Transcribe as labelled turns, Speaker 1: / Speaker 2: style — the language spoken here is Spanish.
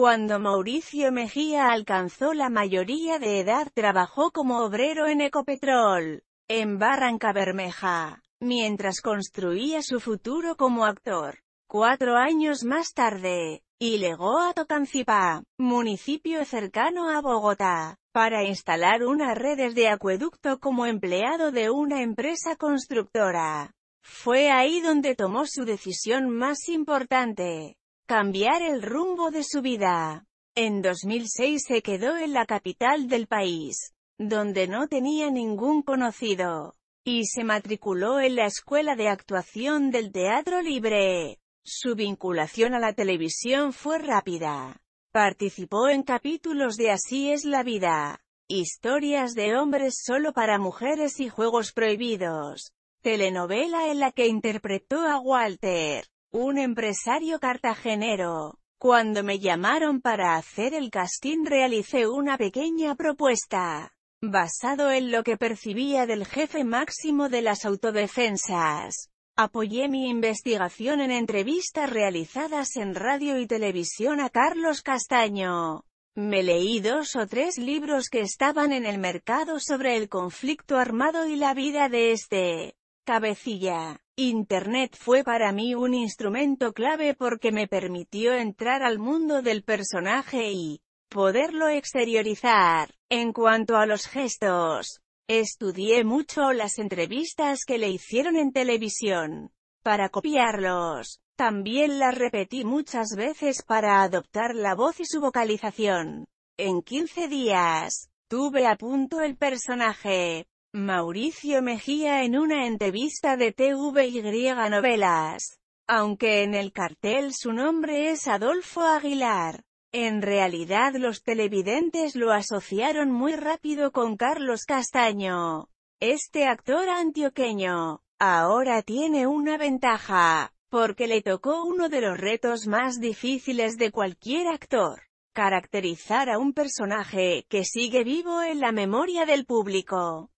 Speaker 1: Cuando Mauricio Mejía alcanzó la mayoría de edad trabajó como obrero en Ecopetrol, en Barranca Bermeja, mientras construía su futuro como actor. Cuatro años más tarde, y legó a Tocancipá, municipio cercano a Bogotá, para instalar unas redes de acueducto como empleado de una empresa constructora. Fue ahí donde tomó su decisión más importante, cambiar el rumbo de su vida. En 2006 se quedó en la capital del país, donde no tenía ningún conocido, y se matriculó en la Escuela de Actuación del Teatro Libre. Su vinculación a la televisión fue rápida. Participó en capítulos de Así es la vida, Historias de hombres solo para mujeres y Juegos prohibidos, telenovela en la que interpretó a Walter un empresario cartagenero. Cuando me llamaron para hacer el casting realicé una pequeña propuesta, basado en lo que percibía del jefe máximo de las autodefensas. Apoyé mi investigación en entrevistas realizadas en radio y televisión a Carlos Castaño. Me leí dos o tres libros que estaban en el mercado sobre el conflicto armado y la vida de este cabecilla. Internet fue para mí un instrumento clave porque me permitió entrar al mundo del personaje y poderlo exteriorizar. En cuanto a los gestos, estudié mucho las entrevistas que le hicieron en televisión para copiarlos. También las repetí muchas veces para adoptar la voz y su vocalización. En 15 días, tuve a punto el personaje. Mauricio Mejía en una entrevista de TVY Novelas. Aunque en el cartel su nombre es Adolfo Aguilar. En realidad los televidentes lo asociaron muy rápido con Carlos Castaño. Este actor antioqueño, ahora tiene una ventaja, porque le tocó uno de los retos más difíciles de cualquier actor, caracterizar a un personaje que sigue vivo en la memoria del público.